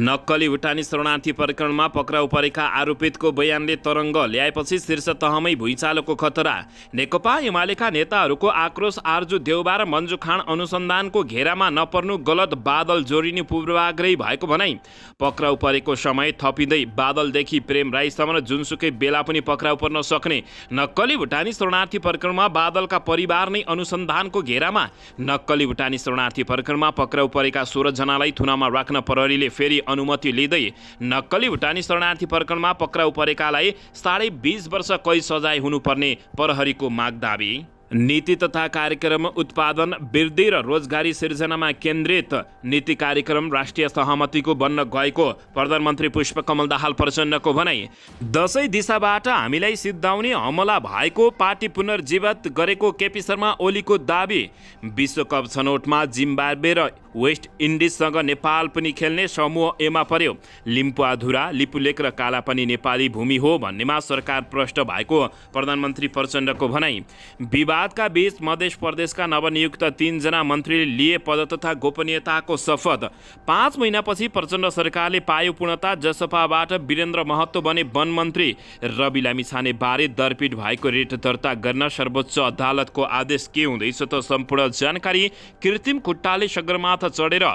नक्कली भुटानी शरणार्थी प्रकरणमा पक्राउ परेका आरोपितको बयानले तरङ्ग ल्याएपछि शीर्ष तहमै भुइँचालोको खतरा नेकपा एमालेका नेताहरूको आक्रोश आर्जु देउबा र मन्जु खान अनुसन्धानको घेरामा नपर्नु गलत बादल जोडिने पूर्वाग्रही भएको भनाई पक्राउ परेको समय थपिँदै बादलदेखि प्रेम राईसम्म जुनसुकै बेला पनि पक्राउ पर्न सक्ने नक्कली भुटानी शरणार्थी प्रकरणमा बादलका परिवार नै अनुसन्धानको घेरामा नक्कली भुटानी शरणार्थी प्रकरणमा पक्राउ परेका सोह्रजनालाई थुनामा राख्न प्रहरीले फेरि अनुमति लिँदै नक्कली भुटानी शरणार्थी प्रकरणमा पक्राउ परेकालाई साढे बिस वर्ष कैद सजाय हुनुपर्ने प्रहरीको माग दावी नीति तथा कार्यक्रम उत्पादन वृद्धि र रोजगारी सिर्जनामा केन्द्रित नीति कार्यक्रम राष्ट्रिय सहमतिको बन्न गएको प्रधानमन्त्री पुष्पकमल दाहाल प्रचण्डको भनाई दसैँ दिशाबाट हामीलाई सिद्धाउने हमला भएको पार्टी पुनर्जीवित गरेको केपी शर्मा ओलीको दावी विश्वकप छनौटमा जिम्बाब्वे र वेस्ट इन्डिजसँग नेपाल पनि खेल्ने समूह एमा पर्यो लिम्पुआधुरा लिपुलेक र काला पनि नेपाली भूमि हो भन्नेमा सरकार प्रष्ट भएको प्रधानमन्त्री प्रचण्डको भनाई विवाद विवादका बीच मध्य प्रदेशका नवनियुक्त तीनजना मन्त्रीले लिए पद तथा गोपनीयताको शपथ पाँच महिनापछि प्रचण्ड सरकारले पायो पूर्णता जसपाबाट वीरेन्द्र महतो बने वन मन्त्री रवि लामिछाने बारे दरपिट भएको रेट दर्ता गर्न सर्वोच्च अदालतको आदेश के हुँदैछ त सम्पूर्ण जानकारी कृत्रिम खुट्टाले सगरमाथा चढेर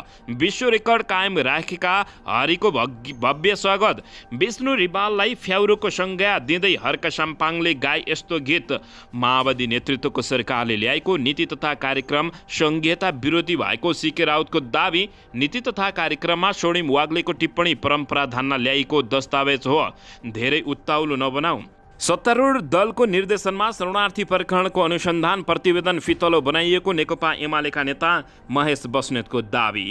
विश्व रेकर्ड कायम राखेका हरिको भव्य स्वागत विष्णु रिवाललाई फ्याउरोको संज्ञा दिँदै हर्क साम्पाङले गाई यस्तो गीत माओवादी नेतृत्व आजको सरकारले ल्याएको नीति तथा कार्यक्रम सङ्घीयता विरोधी भएको सिके राउतको दावी नीति तथा कार्यक्रममा स्वर्णिम वाग्लेको टिप्पणी परम्परा धान्न ल्याएको दस्तावेज हो धेरै उत्ताउलो नबनाऊ सत्तारूढ दलको निर्देशनमा शरणार्थी प्रकरणको अनुसन्धान प्रतिवेदन फितलो बनाइएको नेकपा एमालेका नेता महेश बस्नेतको दावी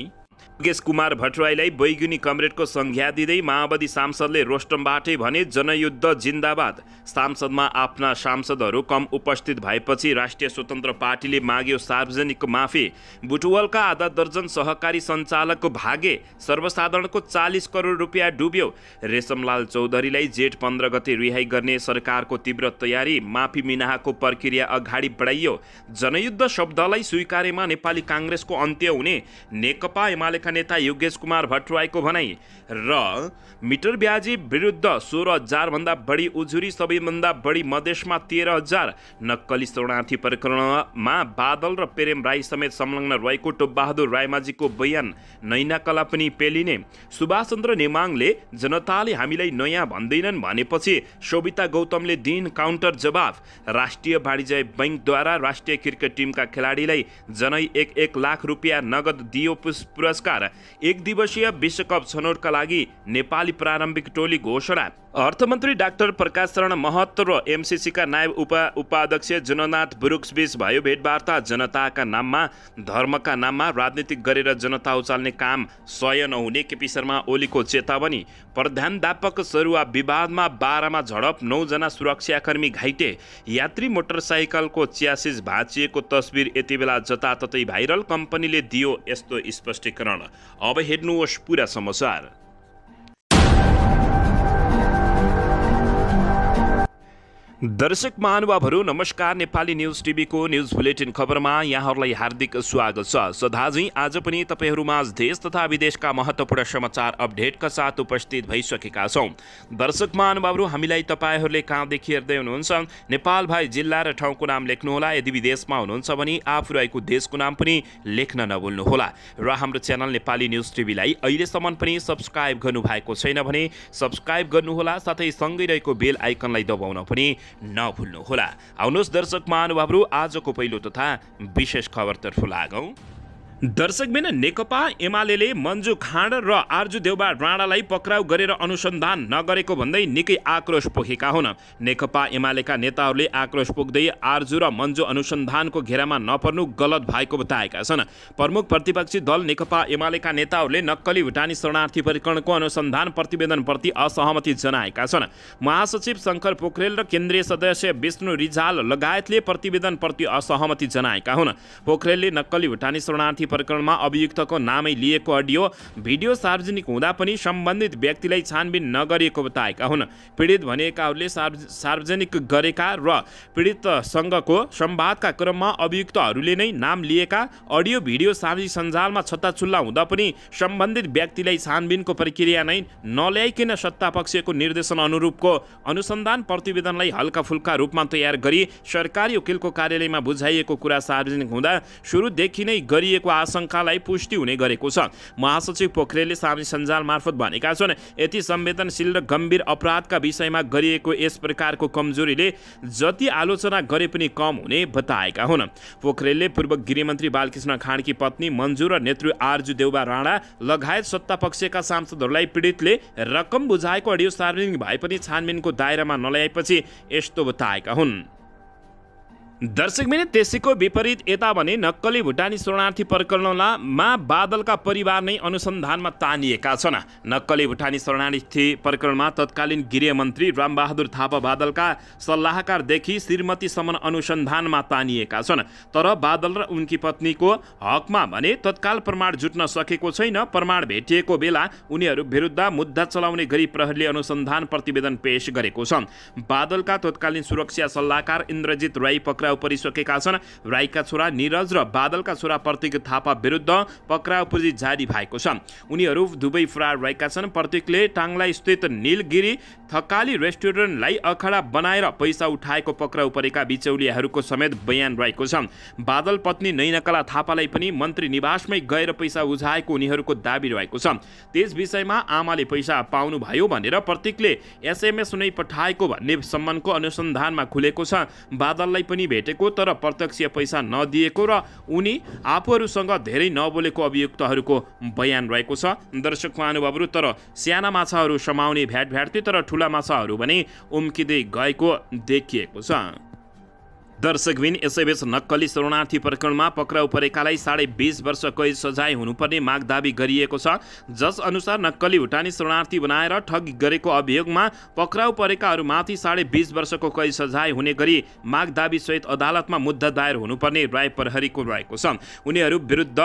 नागेश कुमार भट्टराईलाई बैगुनी कमरेडको संज्ञा दिँदै माओवादी सांसदले रोस्टमबाटै भने जनयुद्ध जिन्दाबाद सांसदमा आफ्ना सांसदहरू कम उपस्थित भएपछि राष्ट्रिय स्वतन्त्र पार्टीले माग्यो सार्वजनिक माफी बुटुवलका आधा दर्जन सहकारी सञ्चालकको भागे सर्वसाधारणको चालिस करोड रुपियाँ डुब्यो रेशमलाल चौधरीलाई जेठ पन्ध्र गते रिहाई गर्ने सरकारको तीव्र तयारी माफी मिनाहाको प्रक्रिया अगाडि बढाइयो जनयुद्ध शब्दलाई स्वीकारेमा नेपाली काङ्ग्रेसको अन्त्य हुने नेकपा एमालेका नेता योगेश कुमार भट्टराईको भनाई र मिटर ब्याजी विरुद्ध सोह्र हजारभन्दा बढी उजुरी सबैभन्दा बढी मधेसमा तेह्र हजार नक्कली शरणार्थी प्रकरणमा बादल र प्रेम राई समेत संलग्न रहेको टोपबहादुर रायमाझीको बयान नैना कला पनि पेलिने सुभाषचन्द्र नेमाङले जनताले हामीलाई नयाँ भन्दैनन् भनेपछि शोभिता गौतमले दिन काउन्टर जवाफ राष्ट्रिय वाणिज्य द्वारा राष्ट्रिय क्रिकेट टिमका खेलाडीलाई जनै एक एक लाख रुपियाँ नगद दियो पुरस्कार एक दिवसीय विश्वकप छनौटका लागि नेपाली प्रारम्भिक टोली घोषणा अर्थमन्त्री डाक्टर प्रकाश शरण महत र एमसिसीका नायब उपा उपाध्यक्ष जननाथ बुरुक्सबीच भयो भेटवार्ता जनताका नाममा धर्मका नाममा राजनीतिक गरेर जनता उचाल्ने काम सय नहुने केपी शर्मा ओलीको चेतावनी प्रधानधापक सरुवा विवादमा बाह्रमा झडप नौजना सुरक्षाकर्मी घाइते यात्री मोटरसाइकलको च्यासिस भाँचिएको तस्बिर यति बेला जताततै भाइरल कम्पनीले दियो यस्तो स्पष्टीकरण अब हेर्नुहोस् पुरा समाचार दर्शक महानुभावहरू नमस्कार नेपाली न्युज टिभीको न्युज बुलेटिन खबरमा यहाँहरूलाई हार्दिक स्वागत छ सदाजी आज पनि तपाईँहरूमा देश तथा विदेशका महत्त्वपूर्ण समाचार अपडेटका साथ उपस्थित भइसकेका छौँ दर्शक महानुभावहरू हामीलाई तपाईँहरूले कहाँदेखि हेर्दै हुनुहुन्छ नेपाल भाइ जिल्ला र ठाउँको नाम लेख्नुहोला यदि विदेशमा हुनुहुन्छ भने आफू रहेको देशको नाम पनि लेख्न नभुल्नुहोला र हाम्रो च्यानल नेपाली न्युज टिभीलाई अहिलेसम्म पनि सब्सक्राइब गर्नुभएको छैन भने सब्सक्राइब गर्नुहोला साथै सँगै रहेको बेल आइकनलाई दबाउन पनि नभुल्नुहोला आउनुहोस् दर्शक महानुभावहरू आजको पहिलो तथा विशेष खबरतर्फ लागौँ दर्शकबिन नेकपा एमाले मन्जु खाँड र आर्जु देउबा राणालाई पक्राउ गरेर अनुसन्धान नगरेको भन्दै निकै आक्रोश पोखेका हुन् नेकपा एमालेका नेताहरूले आक्रोश पोख्दै आर्जु र मन्जु अनुसन्धानको घेरामा नपर्नु गलत भएको बताएका छन् प्रमुख प्रतिपक्षी दल नेकपा एमालेका नेताहरूले नक्कली भुटानी शरणार्थी परीक्षणको अनुसन्धान प्रतिवेदनप्रति असहमति जनाएका छन् महासचिव शङ्कर पोखरेल र केन्द्रीय सदस्य विष्णु रिजाल लगायतले प्रतिवेदनप्रति असहमति जनाएका हुन् पोखरेलले नक्कली भुटानी शरणार्थी प्रकरणमा अभियुक्तको नामै लिएको अडियो भिडियो सार्वजनिक हुँदा पनि सम्बन्धित व्यक्तिलाई छानबिन नगरिएको बताएका हुन् पीडित भनेकाहरूले सार्वजनिक गरेका र पीडितसँगको संवादका क्रममा अभियुक्तहरूले नै नाम लिएका अडियो भिडियो सामाजिक सञ्जालमा छत्ताछुल्ला हुँदा पनि सम्बन्धित व्यक्तिलाई छानबिनको प्रक्रिया नै नल्याइकन सत्तापक्षको निर्देशन अनुरूपको अनुसन्धान प्रतिवेदनलाई हल्काफुल्का रूपमा तयार गरी सरकारी वकिलको कार्यालयमा बुझाइएको कुरा सार्वजनिक हुँदा सुरुदेखि नै गरिएको आशंकालाई पुष्टि हुने गरेको छ महासचिव पोखरेलले सामाजिक सञ्जाल मार्फत भनेका छन् यति संवेदनशील र गम्भीर अपराधका विषयमा गरिएको यस प्रकारको कमजोरीले जति आलोचना गरे पनि कम हुने बताएका हुन् पोखरेलले पूर्व गृहमन्त्री बालकृष्ण खाँडकी पत्नी मन्जु र नेतृ आर्जु देउबा राणा लगायत सत्ता पक्षका सांसदहरूलाई पीडितले रकम बुझाएको अडियो सार्वजनिक भए पनि छानबिनको दायरामा नल्याएपछि यस्तो बताएका हुन् दर्शक मिनी त्यसैको विपरीत यता भने नक्कली भुटानी शरणार्थी प्रकरणमा बादलका परिवार नै अनुसन्धानमा तानिएका छन् नक्कली भुटानी शरणार्थी प्रकरणमा तत्कालीन गृहमन्त्री रामबहादुर थापा बादलका सल्लाहकारदेखि श्रीमतीसम्म अनुसन्धानमा तानिएका छन् तर बादल र उनकी पत्नीको हकमा भने तत्काल प्रमाण जुट्न सकेको छैन प्रमाण भेटिएको बेला उनीहरू विरुद्ध मुद्दा चलाउने गरी प्रहरीले अनुसन्धान प्रतिवेदन पेश गरेको छ बादलका तत्कालीन सुरक्षा सल्लाहकार इन्द्रजित राई पक्राउ पक्राउ परिसकेका छन् राईका छोरा निरज र बादलका छोरा प्रतीक थापा विरुद्ध पक्राउ पुर्जी जारी भएको छ उनीहरू दुवै फरार रहेका छन् प्रतीकले टाङ्ला स्थित निलगिरी थकाली रेस्टुरेन्टलाई अखडा बनाएर पैसा उठाएको पक्राउ परेका बिचौलियाहरूको समेत बयान रहेको छ बादल पत्नी नैनकला थापालाई पनि मन्त्री निवासमै गएर पैसा उझाएको उनीहरूको दावी रहेको छ त्यस विषयमा आमाले पैसा पाउनुभयो भनेर प्रतीकले एसएमएस नै पठाएको भन्ने सम्मानको अनुसन्धानमा खुलेको छ बादललाई पनि भेट भेटेको तर प्रत्यक्ष पैसा नदिएको र उनी आफूहरूसँग धेरै नबोलेको अभियुक्तहरूको बयान रहेको छ दर्शक महानुभावहरू तर स्याना माछाहरू समाउने भ्याट भ्याट्थे तर ठुला माछाहरू भने उम्किँदै गएको देखिएको छ दर्शकबिन यसैबीच नक्कली शरणार्थी प्रकरणमा पक्राउ परेकालाई साढे बिस वर्ष कैद सजाय हुनुपर्ने माग दावी गरिएको छ जस अनुसार नक्कली भुटानी शरणार्थी बनाएर ठगी गरेको अभियोगमा पक्राउ परेकाहरूमाथि साढे बिस वर्षको कैद सजाय हुने गरी माग सहित अदालतमा मुद्दा दायर हुनुपर्ने राय प्रहरीको रहेको छ उनीहरू विरुद्ध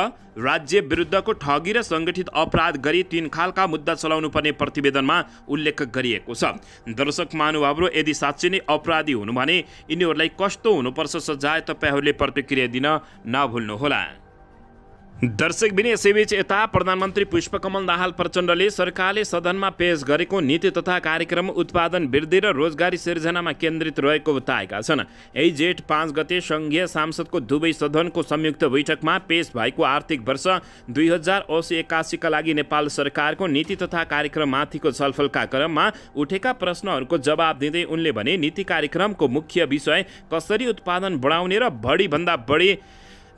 राज्य विरुद्धको ठगी र सङ्गठित अपराध गरी तीन खालका मुद्दा चलाउनुपर्ने प्रतिवेदनमा उल्लेख गरिएको छ दर्शक महानुभावहरू यदि साँच्चै नै अपराधी हुनु भने यिनीहरूलाई कस्तो हुनुपर्छ सजाय तपाईँहरूले प्रतिक्रिया दिन नभुल्नुहोला दर्शक बिनी यसैबीच यता प्रधानमन्त्री पुष्पकमल दाहाल प्रचण्डले सरकारले सदनमा पेश गरेको नीति तथा कार्यक्रम उत्पादन वृद्धि र रोजगारी सिर्जनामा केन्द्रित रहेको बताएका छन् यही जेठ पाँच गते सङ्घीय सांसदको दुवै सदनको संयुक्त बैठकमा पेश भएको आर्थिक वर्ष दुई हजार असी एक्कासीका लागि नेपाल सरकारको नीति तथा कार्यक्रममाथिको छलफलका क्रममा उठेका प्रश्नहरूको जवाब दिँदै उनले भने नीति कार्यक्रमको मुख्य विषय कसरी उत्पादन बढाउने र बढीभन्दा बढी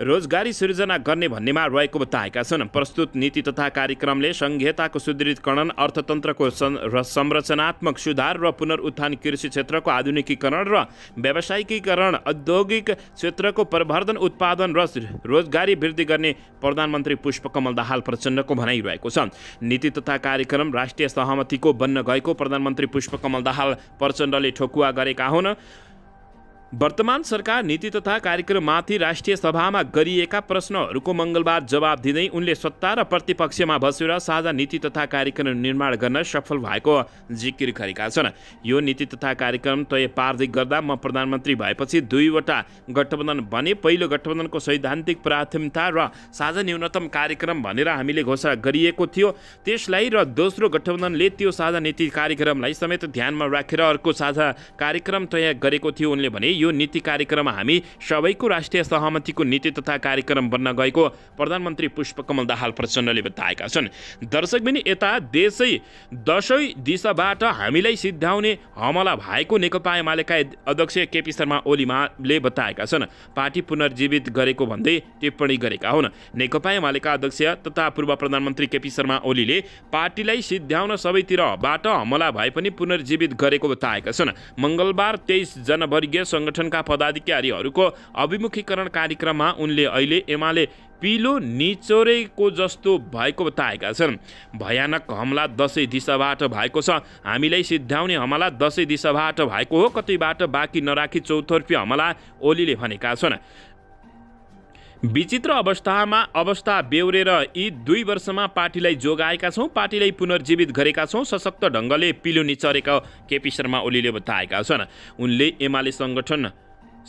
रोजगारी सृजना गर्ने भन्नेमा रहेको बताएका छन् प्रस्तुत नीति तथा कार्यक्रमले संहिताको सुदृढीकरण अर्थतन्त्रको संरचनात्मक सुधार र पुनरुत्थान कृषि क्षेत्रको आधुनिकीकरण र व्यावसायिकीकरण औद्योगिक क्षेत्रको प्रवर्धन उत्पादन र रोजगारी वृद्धि गर्ने प्रधानमन्त्री पुष्पकमल दाहाल प्रचण्डको भनाइरहेको छ नीति तथा कार्यक्रम राष्ट्रिय सहमतिको बन्न गएको प्रधानमन्त्री पुष्पकमल दाहाल प्रचण्डले ठोकुवा गरेका हुन् वर्तमान सरकार नीति तथा कार्यक्रममाथि राष्ट्रिय सभामा गरिएका प्रश्नहरूको मङ्गलबार जवाब दिँदै उनले सत्ता र प्रतिपक्षमा बसेर साझा नीति तथा कार्यक्रम निर्माण गर्न सफल भएको जिकिर गरेका छन् यो नीति तथा कार्यक्रम तय पार्दै गर्दा म प्रधानमन्त्री भएपछि दुईवटा गठबन्धन भने पहिलो गठबन्धनको सैद्धान्तिक प्राथमिकता र साझा न्यूनतम कार्यक्रम भनेर हामीले घोषणा गरिएको थियो त्यसलाई र दोस्रो गठबन्धनले त्यो साझा नीति कार्यक्रमलाई समेत ध्यानमा राखेर अर्को साझा कार्यक्रम तय गरेको थियो उनले भने यो नीति कार्यक्रम हामी सबैको राष्ट्रिय सहमतिको नीति तथा कार्यक्रम बन्न गएको प्रधानमन्त्री पुष्पकमल दाहाल प्रचण्डले बताएका छन् दर्शक दर्शकबिनी यता देशै दसैँ दिशाबाट हामीलाई सिद्ध्याउने हमला भएको नेकपा एमालेका अध्यक्ष केपी शर्मा ओलीमाले बताएका छन् पार्टी पुनर्जीवित गरेको भन्दै टिप्पणी गरेका हुन् नेकपा एमालेका अध्यक्ष तथा पूर्व प्रधानमन्त्री केपी शर्मा ओलीले पार्टीलाई सिद्ध्याउन सबैतिरबाट हमला भए पनि पुनर्जीवित गरेको बताएका छन् मङ्गलबार तेइस जनवर्गीय सङ्घ सङ्गठनका पदाधिकारीहरूको अभिमुखीकरण कार्यक्रममा उनले अहिले एमाले पिलो निचोरेको जस्तो भएको बताएका छन् भयानक हमला दसैँ दिशाबाट भएको छ हामीलाई सिद्ध्याउने हमला दसैँ दिशाबाट भएको हो कतैबाट बाँकी नराखी चौतर्फी हमला ओलीले भनेका छन् विचित्र अवस्थामा अवस्था बेहोरेर यी दुई वर्षमा पार्टीलाई जोगाएका छौँ पार्टीलाई पुनर्जीवित गरेका छौँ सशक्त ढङ्गले पिलो निचरेका केपी शर्मा ओलीले बताएका छन् उनले एमाले सङ्गठन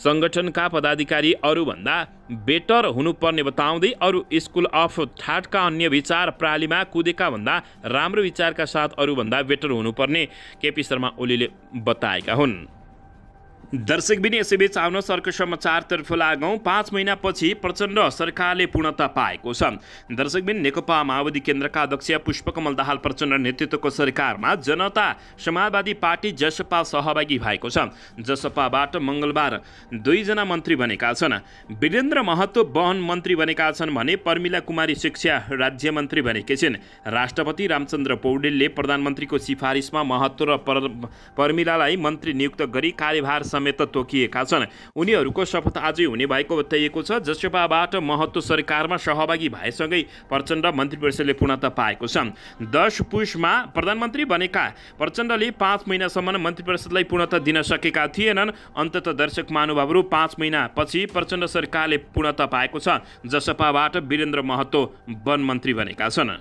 सङ्गठनका पदाधिकारी अरूभन्दा बेटर हुनुपर्ने बताउँदै अरू स्कुल अफ थाटका अन्य विचार प्रणालीमा कुदेका भन्दा राम्रो विचारका साथ अरूभन्दा बेटर हुनुपर्ने केपी शर्मा ओलीले बताएका हुन् दर्शक बिनी यसैबीच आउन सर्को समाचारतर्फ लागौँ पाँच महिनापछि प्रचण्ड सरकारले पूर्णता पाएको छ दर्शक बिन नेकपा माओवादी केन्द्रका अध्यक्ष पुष्पकमल दाहाल प्रचण्ड नेतृत्वको सरकारमा जनता समाजवादी पार्टी जसपा सहभागी भएको छ जसपाबाट मङ्गलबार दुईजना मन्त्री बनेका छन् वीरेन्द्र महतो वहन मन्त्री बनेका छन् भने पर्मिला कुमारी शिक्षा राज्य मन्त्री बनेकी छिन् राष्ट्रपति रामचन्द्र पौडेलले प्रधानमन्त्रीको सिफारिसमा महतो र पर्मिलालाई मन्त्री नियुक्त गरी कार्यभार समेत तोकिएका छन् उनीहरूको शपथ आजै हुने भएको बताइएको छ जसपाबाट महत्त्व सरकारमा सहभागी भएसँगै प्रचण्ड मन्त्री परिषदले पूर्णता पाएको छ दश पुषमा प्रधानमन्त्री बनेका प्रचण्डले पाँच महिनासम्म मन्त्री परिषदलाई पूर्णता दिन सकेका थिएनन् अन्तत दर्शक महानुभावहरू पाँच महिनापछि प्रचण्ड सरकारले पूर्णता पाएको छ जसपाबाट वीरेन्द्र महतो वन मन्त्री बनेका छन्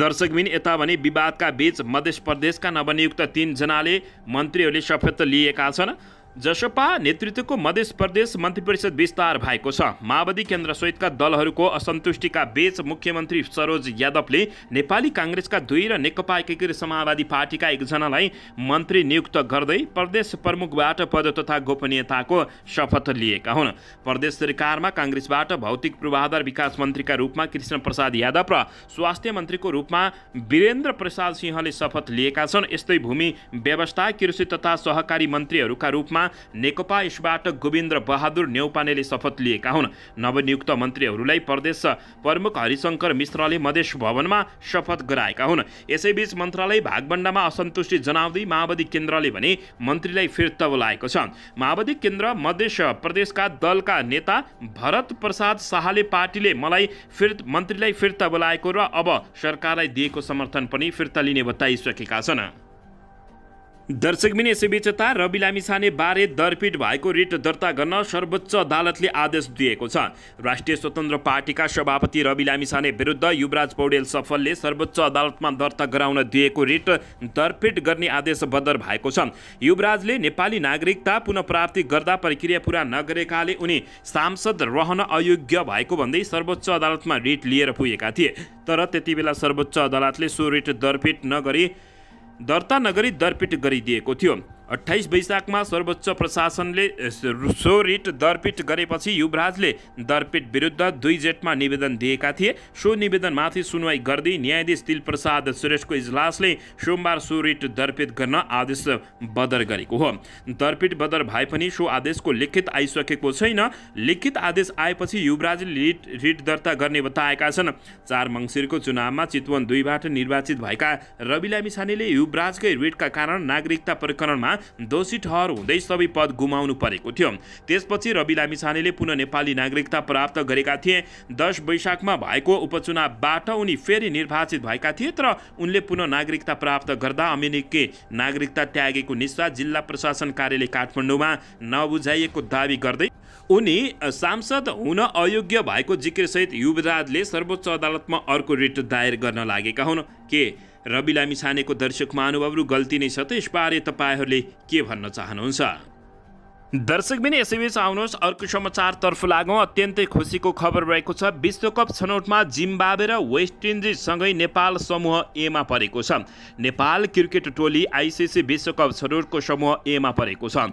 दर्शकबिन यता भने विवादका बीच मध्य प्रदेशका नवनियुक्त तिनजनाले मन्त्रीहरूले शपथ लिएका छन् जसपा नेतृत्वको मध्य प्रदेश मन्त्री परिषद विस्तार भएको छ माओवादी केन्द्र सहितका दलहरूको असन्तुष्टिका बीच मुख्यमन्त्री सरोज यादवले नेपाली काङ्ग्रेसका दुई र नेकपा एकीकृत समाजवादी पार्टीका एकजनालाई मन्त्री नियुक्त गर्दै प्रदेश प्रमुखबाट पद तथा गोपनीयताको शपथ लिएका हुन् प्रदेश सरकारमा काङ्ग्रेसबाट भौतिक पूर्वाधार विकास मन्त्रीका रूपमा कृष्ण प्रसाद यादव र स्वास्थ्य मन्त्रीको रूपमा वीरेन्द्र प्रसाद सिंहले शपथ लिएका छन् यस्तै भूमि व्यवस्था कृषि तथा सहकारी मन्त्रीहरूका रूपमा नेतृत्वमा नेकपा यसबाट गोविन्द्र बहादुर नेौपानेले शपथ लिएका हुन् नवनियुक्त मन्त्रीहरूलाई प्रदेश प्रमुख हरिशङ्कर मिश्रले मधेस भवनमा शपथ गराएका हुन् यसैबीच मन्त्रालय भागबण्डामा असन्तुष्टि जनाउँदै माओवादी केन्द्रले भने मन्त्रीलाई फिर्ता बोलाएको छ माओवादी केन्द्र मधेस प्रदेशका दलका नेता भरत प्रसाद शाहले पार्टीले मलाई फिर मन्त्रीलाई फिर्ता बोलाएको र अब सरकारलाई दिएको समर्थन पनि फिर्ता लिने बताइसकेका छन् दर्शकबिने यसैबीचता रवि लामिछाने बारे दरपिट भएको रिट दर्ता गर्न सर्वोच्च अदालतले आदेश दिएको छ राष्ट्रिय स्वतन्त्र पार्टीका सभापति रवि लामिछाने विरुद्ध युवराज पौडेल सफलले सर्वोच्च अदालतमा दर्ता गराउन दिएको रिट दरपिट गर्ने आदेश बदर भएको छ युवराजले नेपाली नागरिकता पुनः प्राप्ति गर्दा प्रक्रिया पुरा नगरेकाले उनी सांसद रहन अयोग्य भएको भन्दै सर्वोच्च अदालतमा रिट लिएर पुगेका थिए तर त्यति बेला सर्वोच्च अदालतले सो रिट दरपिट नगरी દરતા નગરી દરપીટ કરી દે કોથિયો अठाइस वैशाखमा सर्वोच्च प्रशासनले सो रिट दरपिट गरेपछि युवराजले दरपिट विरुद्ध दुई जेठमा निवेदन दिएका थिए सो निवेदनमाथि सुनवाई गर्दै न्यायाधीश दिलप्रसाद सुरेशको इजलासले सोमबार सो रिट दरपिट गर्न आदेश बदर गरेको हो दरपिट बदर भए पनि सो आदेशको लिखित आइसकेको छैन लिखित आदेश आएपछि युवराजले रिट रिट दर्ता गर्ने बताएका छन् चार मङ्सिरको चुनावमा चितवन दुईबाट निर्वाचित भएका रवि लामिछानेले युवराजकै रिटका कारण नागरिकता प्रकरणमा दोषी ठहर हुँदै सबै पद गुमाउनु परेको थियो त्यसपछि रवि लामिछानेले पुनः नेपाली नागरिकता प्राप्त गरेका थिए दस वैशाखमा भएको उपचुनावबाट उनी फेरि निर्वाचित भएका थिए तर उनले पुनः नागरिकता प्राप्त गर्दा अमेरिकी नागरिकता त्यागेको निस्सा जिल्ला प्रशासन कार्यालय काठमाडौँमा नबुझाइएको दावी गर्दै उनी सांसद हुन अयोग्य भएको जिक्रसहित युवराजले सर्वोच्च अदालतमा अर्को रिट दायर गर्न लागेका हुन् के रवि लामिछानेको दर्शक महानुभावहरू गल्ती नै छ त यसबारे तपाईँहरूले के भन्न चाहनुहुन्छ दर्शक बिन यसैबीच आउनुहोस् अर्को समाचारतर्फ लागौँ अत्यन्तै खुसीको खबर रहेको छ विश्वकप छनौटमा जिम्बावे र वेस्ट इन्डिजसँगै नेपाल समूह एमा परेको छ नेपाल क्रिकेट टोली आइसिसी विश्वकप छनौटको समूह एमा परेको छ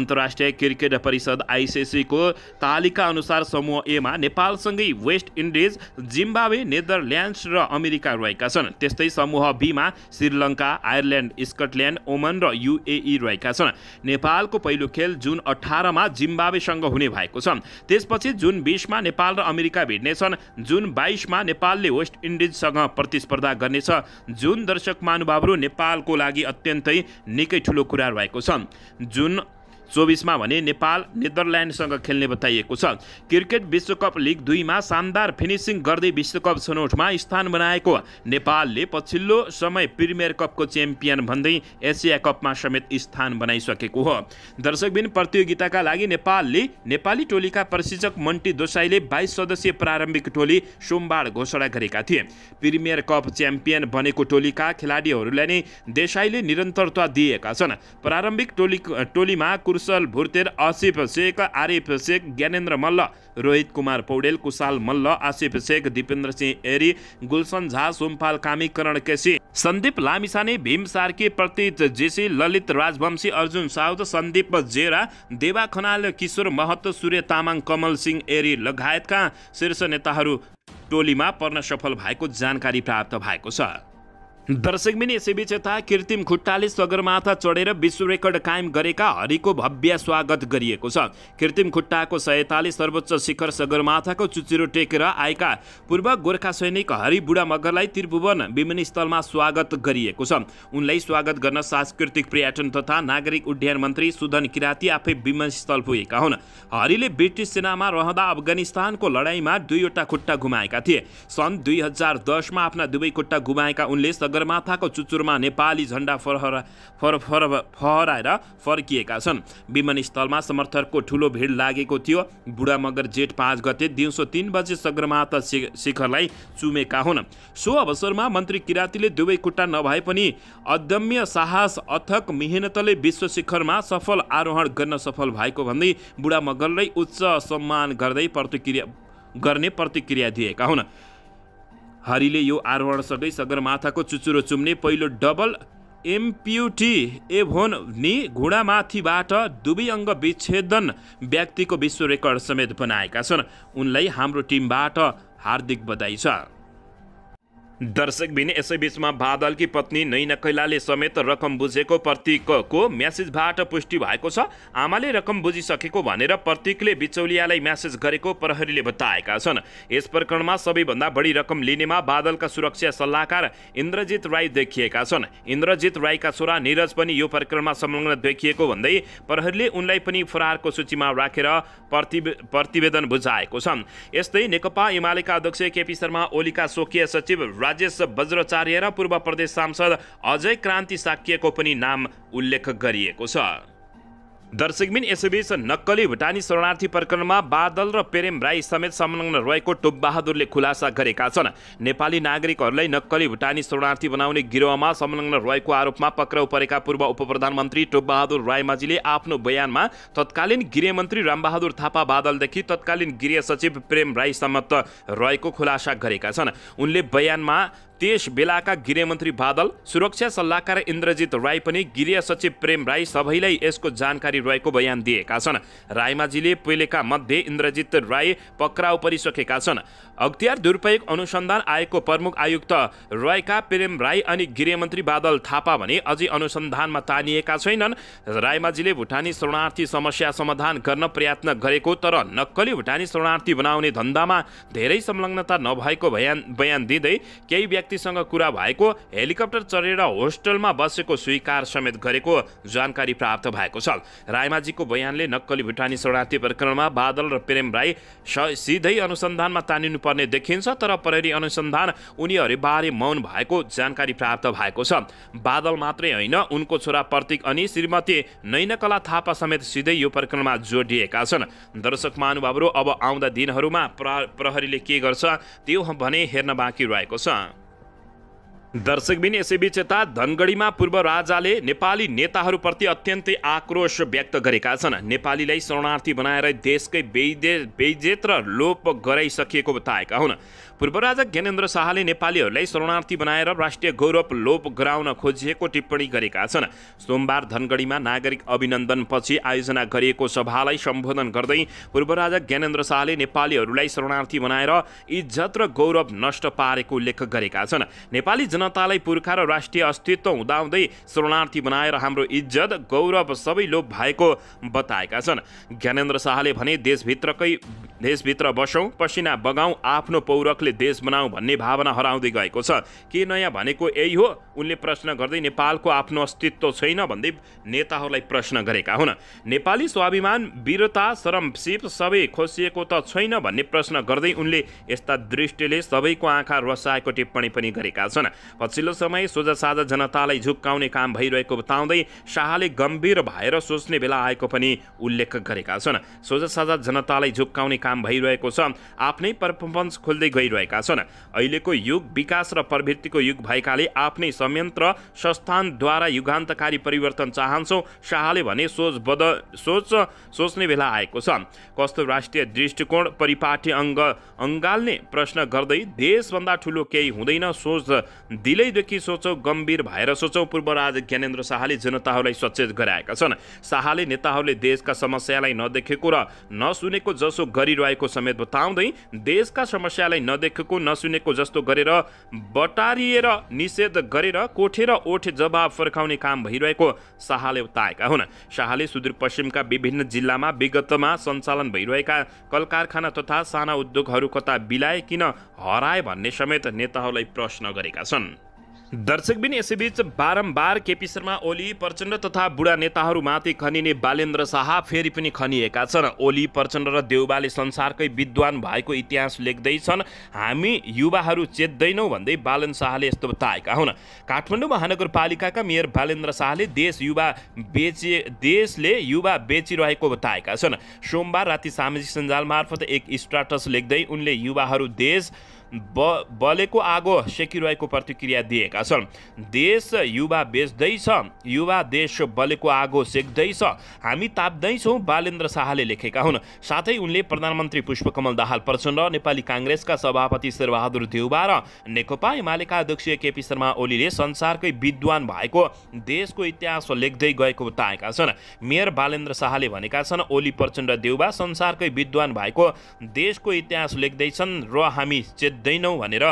अन्तर्राष्ट्रिय क्रिकेट परिषद आइसिसीको तालिका अनुसार समूह एमा नेपालसँगै वेस्ट इन्डिज जिम्बावे नेदरल्यान्ड्स र अमेरिका रहेका छन् त्यस्तै समूह बीमा श्रीलङ्का आयरल्यान्ड स्कटल्यान्ड ओमन र युएई रहेका छन् नेपालको पहिलो खेल जुन अठारमा जिम्बावेसँग हुने भएको छ त्यसपछि जुन बिसमा नेपाल र अमेरिका भिड्नेछन् जुन बाइसमा नेपालले वेस्ट इन्डिजसँग प्रतिस्पर्धा गर्नेछ जुन दर्शक महानुभावहरू नेपालको लागि अत्यन्तै निकै ठुलो कुरा रहेको छ जुन चौबिसमा भने नेपाल नेदरल्यान्डसँग खेल्ने बताइएको छ क्रिकेट विश्वकप लिग दुईमा शानदार फिनिसिङ गर्दै विश्वकप छनौटमा स्थान बनाएको नेपालले पछिल्लो समय प्रिमियर कपको च्याम्पियन भन्दै एसिया कपमा समेत स्थान बनाइसकेको हो दर्शकबिन प्रतियोगिताका लागि नेपालले नेपाली टोलीका प्रशिक्षक मन्टी दोसाईले बाइस सदस्यीय प्रारम्भिक टोली सोमबार घोषणा गरेका थिए प्रिमियर कप च्याम्पियन बनेको टोलीका खेलाडीहरूलाई नै देसाईले निरन्तरता दिएका छन् प्रारम्भिक टोली टोलीमा कुर कुशल भुर्तेर आसिफ शेख आरिफ शेख ज्ञानेन्द्र मल्ल रोहित कुमार पौडेल कुशाल मल्ल आसिफ शेख दिपेन्द्र सिंह एरी गुलसन झा सोमपाल करण केसी सन्दीप लामिसानी भीम सार्की प्रतीत जेसी ललित राजवंशी अर्जुन साउद सन्दीप जेरा देवा खनाल किशोर महत सूर्य तामाङ कमल सिंह एरी लगायतका शीर्ष नेताहरू टोलीमा पर्न सफल भएको जानकारी प्राप्त भएको छ दर्शक पनि यसैबीच यता कृत्रिम खुट्टाले सगरमाथा चढेर विश्व रेकर्ड कायम गरेका हरिको भव्य स्वागत गरिएको छ कृत्रिम खुट्टाको सहायताले सर्वोच्च शिखर सगरमाथाको चुचिरो टेकेर आएका पूर्व गोर्खा सैनिक हरि बुढा मगरलाई त्रिभुवन विमानस्थलमा स्वागत गरिएको छ उनलाई स्वागत गर्न सांस्कृतिक पर्यटन तथा नागरिक उड्डयन मन्त्री सुदन किराती आफै विमानस्थल पुगेका हुन् हरिले ब्रिटिस सेनामा रहँदा अफगानिस्तानको लडाइँमा दुईवटा खुट्टा गुमाएका थिए सन् दुई हजार दसमा आफ्ना दुवै खुट्टा गुमाएका उनले सगर सगरमाथाको चुचुरमा नेपाली झन्डा फरहर फर फर फहराएर फर्किएका छन् विमानस्थलमा समर्थकको ठुलो भिड लागेको थियो बुढा मगर जेठ पाँच गते दिउँसो तिन बजे सगरमाथा शिखरलाई चुमेका हुन् सो अवसरमा मन्त्री किराँतीले दुवै खुट्टा नभए पनि अदम्य साहस अथक मिहिनेतले विश्व शिखरमा सफल आरोहण गर्न सफल भएको भन्दै बुढा मगरलाई उच्च सम्मान गर्दै प्रतिक्रिया गर्ने प्रतिक्रिया दिएका हुन् हरिले यो आरोहणसँगै सगरमाथाको चुचुरो चुम्ने पहिलो डबल एमप्युटी एभोन नि घुँडामाथिबाट दुवै अङ्ग विच्छेदन व्यक्तिको विश्व रेकर्ड समेत बनाएका छन् उनलाई हाम्रो टिमबाट हार्दिक बधाई छ दर्शक भिन यसैबीचमा बादलकी पत्नी नैना कैलाले समेत रकम बुझेको प्रतीकको म्यासेजबाट पुष्टि भएको छ आमाले रकम बुझिसकेको भनेर प्रतीकले बिचौलियालाई म्यासेज गरेको प्रहरीले बताएका छन् यस प्रकरणमा सबैभन्दा बढी रकम लिनेमा बादलका सुरक्षा सल्लाहकार इन्द्रजित राई देखिएका छन् इन्द्रजित राईका छोरा निरज पनि यो प्रकरणमा संलग्न देखिएको भन्दै प्रहरीले उनलाई पनि फरारको सूचीमा राखेर प्रतिवेदन बुझाएको छ यस्तै नेकपा एमालेका अध्यक्ष केपी शर्मा ओलीका स्वकीय सचिव राजेश बज्रचार्य र पूर्व प्रदेश सांसद अजय क्रान्ति साक्यको पनि नाम उल्लेख गरिएको छ दर्शकबिन यसैबीच नक्कली भुटानी शरणार्थी प्रकरणमा बादल र प्रेम राई समेत संलग्न रहेको टोपबहादुरले खुलासा गरेका छन् नेपाली नागरिकहरूलाई नक्कली भुटानी शरणार्थी बनाउने गिरोहमा संलग्न रहेको आरोपमा पक्राउ परेका पूर्व उप प्रधानमन्त्री टोपबहादुर रायमाझीले आफ्नो बयानमा तत्कालीन गृहमन्त्री रामबहादुर थापा बादलदेखि तत्कालीन गृह सचिव प्रेम राई समेत रहेको खुलासा गरेका छन् उनले बयानमा त्यस बेलाका गृहमन्त्री बादल सुरक्षा सल्लाहकार इन्द्रजित राई पनि गृह सचिव प्रेम राई सबैलाई यसको जानकारी रहेको बयान दिएका छन् राईमाझीले पहिलेका मध्ये इन्द्रजित राई पक्राउ परिसकेका छन् अख्तियार दुरुपयोग अनुसन्धान आयोगको प्रमुख आयुक्त रोयका प्रेम राई अनि गृहमन्त्री बादल थापा भने अझै अनुसन्धानमा तानिएका छैनन् रायमाझीले भुटानी शरणार्थी समस्या समाधान गर्न प्रयत्न गरेको तर नक्कली भुटानी शरणार्थी बनाउने धन्दामा धेरै संलग्नता नभएको बयान बयान दिँदै केही व्यक्तिसँग कुरा भएको हेलिकप्टर चढेर होस्टलमा बसेको स्वीकार समेत गरेको जानकारी प्राप्त भएको छ रायमाझीको बयानले नक्कली भुटानी शरणार्थी प्रकरणमा बादल र प्रेम राई सिधै अनुसन्धानमा तानिनु पर्ने देखिन्छ तर प्रहरी अनुसन्धान उनीहरूबारे मौन भएको जानकारी प्राप्त भएको छ बादल मात्रै होइन उनको छोरा प्रतीक अनि श्रीमती नैनकला थापा समेत सिधै यो प्रकरणमा जोडिएका छन् दर्शक महानुभावहरू अब आउँदा दिनहरूमा प्र प्रहरीले के गर्छ त्यो भने हेर्न बाँकी रहेको छ दर्शकबिन यसैबीच यता धनगढीमा पूर्व राजाले नेपाली नेताहरूप्रति अत्यन्तै आक्रोश व्यक्त गरेका छन् नेपालीलाई शरणार्थी बनाएर देशकै बेइजे बेइजेत र लोप गराइसकिएको बताएका हुन् पूर्व राजा ज्ञानेन्द्र शाहले नेपालीहरूलाई शरणार्थी बनाएर राष्ट्रिय गौरव लोप गराउन खोजिएको टिप्पणी गरेका छन् सोमबार धनगढीमा नागरिक अभिनन्दनपछि आयोजना गरिएको सभालाई सम्बोधन गर्दै पूर्व राजा ज्ञानेन्द्र शाहले नेपालीहरूलाई शरणार्थी बनाएर इज्जत र गौरव नष्ट पारेको उल्लेख गरेका छन् नेपाली जनतालाई पुर्खा र राष्ट्रिय अस्तित्व हुँदाहुँदै शरणार्थी बनाएर हाम्रो इज्जत गौरव सबै लोप भएको बताएका छन् ज्ञानेन्द्र शाहले भने देशभित्रकै देशभित्र बसौँ पसिना बगाउँ आफ्नो पौरखले देश बनाऊ भन्ने भावना हराउँदै गएको छ के नयाँ भनेको यही हो उनले प्रश्न गर्दै नेपालको आफ्नो अस्तित्व छैन भन्दै नेताहरूलाई प्रश्न गरेका हुन् नेपाली स्वाभिमान वीरता श्रमशिप सबै खोसिएको त छैन भन्ने प्रश्न गर्दै उनले यस्ता दृष्टिले सबैको आँखा रसाएको टिप्पणी पनि गरेका छन् पछिल्लो समय सोझासाझा जनतालाई झुक्काउने काम भइरहेको बताउँदै शाहले गम्भीर भएर सोच्ने बेला आएको पनि उल्लेख गरेका छन् सोझा जनतालाई झुक्काउने काम भइरहेको छ आफ्नै प्रपञ्च खोल्दै गइरहेको रहेका छन् अहिलेको युग विकास र प्रवृत्तिको युग भएकाले आफ्नै संयन्त्र संस्थानद्वारा युगान्तकारी परिवर्तन चाहन्छौँ शाहले भने सोच बद सोच सोच्ने बेला आएको छ कस्तो राष्ट्रिय दृष्टिकोण परिपाटी अङ्ग अङ्गाल्ने प्रश्न गर्दै देशभन्दा ठुलो केही हुँदैन सोच दिलैदेखि सोचौँ गम्भीर भएर सोचौँ पूर्व राजा ज्ञानेन्द्र शाहले जनताहरूलाई सचेत गराएका छन् शाहले नेताहरूले देशका समस्यालाई नदेखेको र नसुनेको जसो गरिरहेको समेत बताउँदै देशका समस्यालाई नदेख नदेखेको नसुनेको जस्तो गरेर बटारिएर निषेध गरेर कोठे र ओठे जवाब फर्काउने काम भइरहेको शाहले उताएका हुन् शाहले सुदूरपश्चिमका विभिन्न जिल्लामा विगतमा सञ्चालन भइरहेका कल कारखाना तथा साना उद्योगहरू कता बिलाए किन हराए भन्ने समेत नेताहरूलाई प्रश्न गरेका छन् दर्शकबिन यसैबीच बारम्बार केपी शर्मा ओली प्रचण्ड तथा बुढा नेताहरूमाथि खनिने बालेन्द्र शाह फेरि पनि खनिएका छन् ओली प्रचण्ड र देउबाले संसारकै विद्वान भएको इतिहास लेख्दैछन् हामी युवाहरू चेत्दैनौँ भन्दै बालन शाहले यस्तो बताएका हुन् काठमाडौँ महानगरपालिकाका मेयर बालेन्द्र शाहले देश युवा बेचे देशले युवा बेचिरहेको बताएका छन् सोमबार राति सामाजिक सञ्जाल मार्फत एक स्ट्राटस लेख्दै उनले युवाहरू देश बलेको आगो सेकिरहेको प्रतिक्रिया दिएका छन् देश युवा बेच्दैछ युवा देश बलेको आगो सेक्दैछ हामी ताप्दैछौँ बालेन्द्र शाहले लेखेका हुन् साथै उनले प्रधानमन्त्री पुष्पकमल दाहाल प्रचण्ड नेपाली काङ्ग्रेसका सभापति शेरबहादुर देउबा र नेकपा एमालेका अध्यक्ष केपी शर्मा ओलीले संसारकै विद्वान भएको देशको इतिहास लेख्दै गएको बताएका छन् मेयर बालेन्द्र शाहले भनेका छन् ओली प्रचण्ड देउबा संसारकै विद्वान भएको देशको इतिहास लेख्दैछन् र हामी चेत सक्दैनौँ भनेर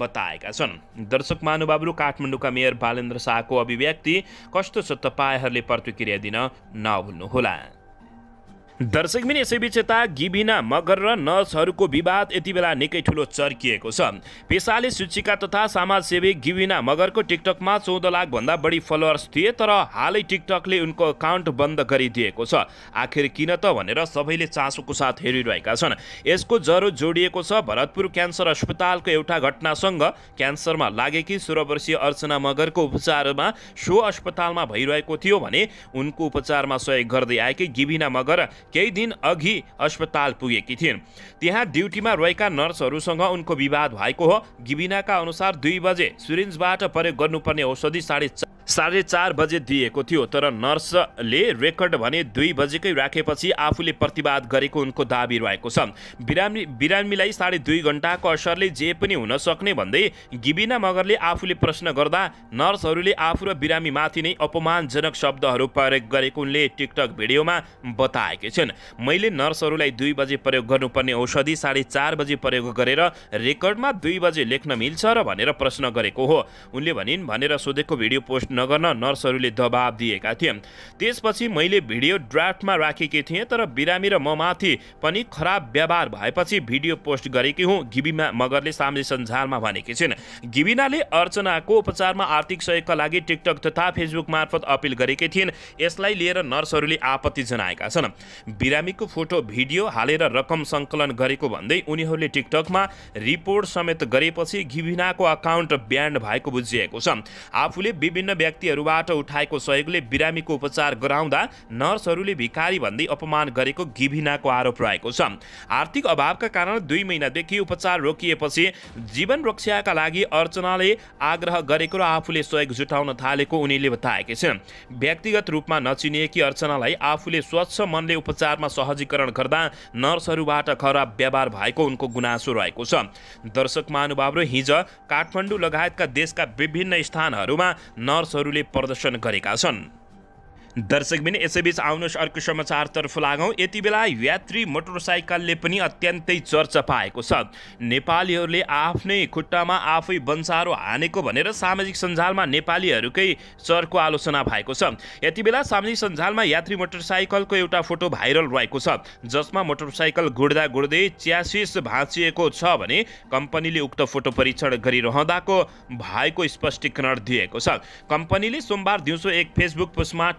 बताएका छन् दर्शक महानुभावहरू काठमाडौँका मेयर बालेन्द्र शाहको अभिव्यक्ति कस्तो छ तपाईँहरूले प्रतिक्रिया दिन नभुल्नुहोला दर्शक मिन यसैबीच यता गिबिना मगर र नर्सहरूको विवाद यति बेला निकै ठुलो चर्किएको छ पेसाले शिक्षिका तथा समाजसेवी गिबिना मगरको टिकटकमा चौध लाखभन्दा बढी फलोवर्स थिए तर हालै टिकटकले उनको एकाउन्ट बन्द गरिदिएको छ आखिर किन त भनेर सबैले चासोको साथ हेरिरहेका छन् यसको जरो जोडिएको छ भरतपुर क्यान्सर अस्पतालको एउटा घटनासँग क्यान्सरमा लागेकी सोह्र वर्षीय अर्चना मगरको उपचारमा सो अस्पतालमा भइरहेको थियो भने उनको उपचारमा सहयोग गर्दै आएकी गिबिना मगर केही दिन अघि अस्पताल पुगेकी थिइन् त्यहाँ ड्युटीमा रहेका नर्सहरूसँग उनको विवाद भएको हो गिबिनाका अनुसार दुई बजे सुरेन्जबाट प्रयोग गर्नुपर्ने औषधि साढे साढे चार बजे दिएको थियो तर नर्सले रेकर्ड भने दुई बजेकै राखेपछि आफूले प्रतिवाद गरेको उनको दावी रहेको छ बिरामी बिरामीलाई साढे दुई घन्टाको असरले जे पनि हुन सक्ने भन्दै गिबिना मगरले आफूले प्रश्न गर्दा नर्सहरूले आफू र बिरामीमाथि नै अपमानजनक शब्दहरू प्रयोग गरेको उनले टिकटक भिडियोमा बताएकी छिन् मैले नर्सहरूलाई दुई बजे प्रयोग गर्नुपर्ने औषधि साढे चार बजे प्रयोग गरेर रेकर्डमा दुई बजे लेख्न मिल्छ र भनेर प्रश्न गरेको हो उनले भनिन् भनेर सोधेको भिडियो पोस्ट नगर्न नर्सहरूले दबाब दिएका थिए त्यसपछि मैले भिडियो ड्राफ्टमा राखेकी थिएँ तर बिरामी र म माथि पनि खराब व्यवहार भएपछि भिडियो पोस्ट गरेकी हुँ गिबिमा मगरले सामने सञ्जालमा भनेकी छिन् गिबिनाले अर्चनाको उपचारमा आर्थिक सहयोगका लागि टिकटक तथा फेसबुक मार्फत अपिल गरेकी थिइन् यसलाई लिएर नर्सहरूले आपत्ति जनाएका छन् बिरामीको फोटो भिडियो हालेर रकम सङ्कलन गरेको भन्दै उनीहरूले टिकटकमा रिपोर्ट समेत गरेपछि गिबिनाको अकाउन्ट ब्यान्ड भएको बुझिएको छ आफूले विभिन्न व्यक्तिहरूबाट उठाएको सहयोगले बिरामीको उपचार गराउँदा नर्सहरूले भिखारी भन्दै अपमान गरेको गिभिनाको आरोप रहेको छ आर्थिक अभावका कारण दुई महिनादेखि उपचार रोकिएपछि जीवन रक्षाका लागि अर्चनाले आग्रह गरेको र आफूले सहयोग जुटाउन थालेको उनीले बताएकी छिन् व्यक्तिगत रूपमा नचिनिएकी अर्चनालाई आफूले स्वच्छ मनले उपचारमा सहजीकरण गर्दा नर्सहरूबाट खराब व्यवहार भएको उनको गुनासो रहेको छ दर्शक महानुभावहरू हिज काठमाडौँ लगायतका देशका विभिन्न स्थानहरूमा नर्स मानिसहरूले प्रदर्शन गरेका छन् दर्शक बिन यसैबीच आउनुहोस् अर्को समाचारतर्फ लागौँ यति बेला यात्री मोटरसाइकलले पनि अत्यन्तै चर्चा पाएको छ नेपालीहरूले आफ्नै खुट्टामा आफै बन्सारो हानेको भनेर सामाजिक सञ्जालमा नेपालीहरूकै चरको आलोचना भएको छ यति बेला सामाजिक सञ्जालमा यात्री मोटरसाइकलको एउटा फोटो भाइरल भएको छ जसमा मोटरसाइकल गुड्दा गुड्दै च्यासिस भाँचिएको छ भने कम्पनीले उक्त फोटो परीक्षण गरिरहँदाको भएको स्पष्टीकरण दिएको छ कम्पनीले सोमबार दिउँसो एक फेसबुक पोस्टमा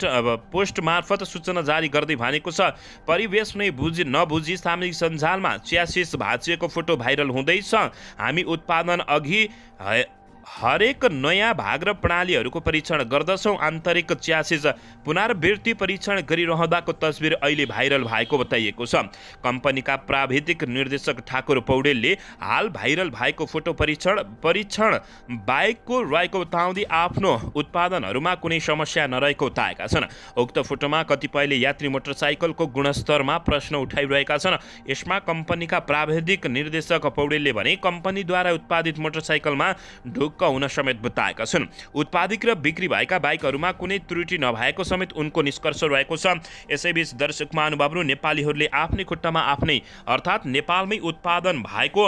पोस्ट मार्फत सूचना जारी गर्दै भनेको छ परिवेश नै बुझि नबुझी सामाजिक सञ्जालमा च्यासिस भाँचिएको फोटो भाइरल हुँदैछ हामी उत्पादन अघि हरेक नयाँ भाग र प्रणालीहरूको परीक्षण गर्दछौँ आन्तरिक च्यासिज पुनर्वृत्ति परीक्षण गरिरहँदाको तस्बिर अहिले भाइरल भएको बताइएको छ कम्पनीका प्राविधिक निर्देशक ठाकुर पौडेलले हाल भाइरल भएको फोटो परीक्षण परीक्षण बाइकको रहेको बताउँदै आफ्नो उत्पादनहरूमा कुनै समस्या नरहेको बताएका छन् उक्त फोटोमा कतिपयले यात्री मोटरसाइकलको गुणस्तरमा प्रश्न उठाइरहेका छन् यसमा कम्पनीका प्राविधिक निर्देशक पौडेलले भने कम्पनीद्वारा उत्पादित मोटरसाइकलमा ढुक हुन समेत बताएका छन् उत्पादित र बिक्री भएका बाइकहरूमा कुनै त्रुटि नभएको समेत उनको निष्कर्ष रहेको छ यसैबीच दर्शक महानुभावहरू नेपालीहरूले आफ्नै खुट्टामा आफ्नै अर्थात् नेपालमै उत्पादन भएको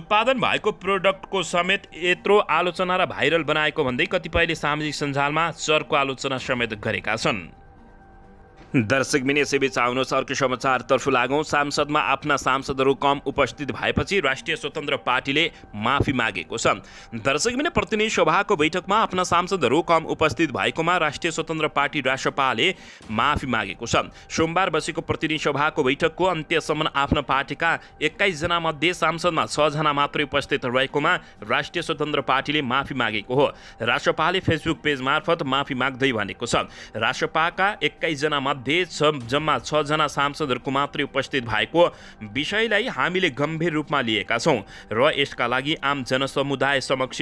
उत्पादन भएको प्रोडक्टको समेत यत्रो आलोचना र भाइरल बनाएको भन्दै कतिपयले सामाजिक सञ्जालमा चरको आलोचना समेत गरेका छन् दर्शक मिनी सेबीच आउनुहोस् अर्को समाचारतर्फ लागौँ सांसदमा आफ्ना सांसदहरू कम उपस्थित भएपछि राष्ट्रिय स्वतन्त्र पार्टीले माफी मागेको छ दर्शक मिनी प्रतिनिधि सभाको बैठकमा आफ्ना सांसदहरू कम उपस्थित भएकोमा राष्ट्रिय स्वतन्त्र पार्टी राष्ट्रपाले माफी मागेको छ सोमबार बसेको प्रतिनिधि सभाको बैठकको अन्त्यसम्म आफ्ना पार्टीका एक्काइसजना मध्ये सांसदमा छजना मात्रै उपस्थित रहेकोमा राष्ट्रिय स्वतन्त्र पार्टीले माफी मागेको हो राष्ट्रपाले फेसबुक पेज मार्फत माफी माग्दै भनेको छ राष्ट्रपाका एक्काइसजना मध्ये मध्ये जम्मा छजना सांसदहरूको मात्रै उपस्थित भएको विषयलाई हामीले गम्भीर रूपमा लिएका छौँ र यसका लागि आम जनसमुदाय समक्ष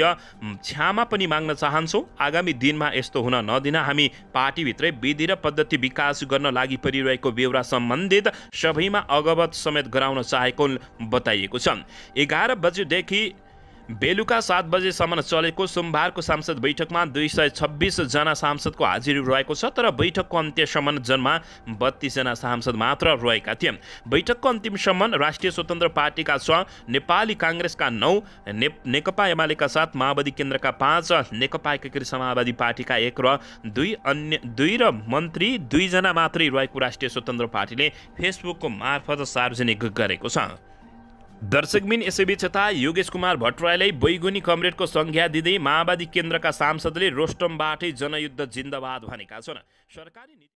क्षमा पनि माग्न चाहन्छौँ आगामी दिनमा यस्तो हुन नदिन हामी पार्टीभित्रै विधि र पद्धति विकास गर्न लागि परिरहेको बेहोरा सम्बन्धित सबैमा अगवत समेत गराउन चाहेको बताइएको छ एघार बजेदेखि बेलुका सात बजेसम्म चलेको सोमबारको सांसद बैठकमा दुई सय छब्बिसजना सांसदको हाजिरी रहेको छ तर बैठकको अन्त्यसम्म जन्मा बत्तिसजना सांसद मात्र रहेका थिए बैठकको अन्तिमसम्म राष्ट्रिय स्वतन्त्र पार्टीका छ नेपाली काङ्ग्रेसका नौ नेकपा एमालेका सात माओवादी केन्द्रका पाँच नेकपा एकीकृत समाजवादी पार्टीका एक र दुई अन्य दुई र मन्त्री दुईजना मात्रै रहेको राष्ट्रिय स्वतन्त्र पार्टीले फेसबुकको मार्फत सार्वजनिक गरेको छ दर्शकबिन यसैबीच यता योगेश कुमार भट्टराईलाई बैगुनी कमरेडको संज्ञा दिँदै माओवादी केन्द्रका सांसदले रोस्टमबाटै जनयुद्ध जिन्दाबाद भनेका छन् सरकारी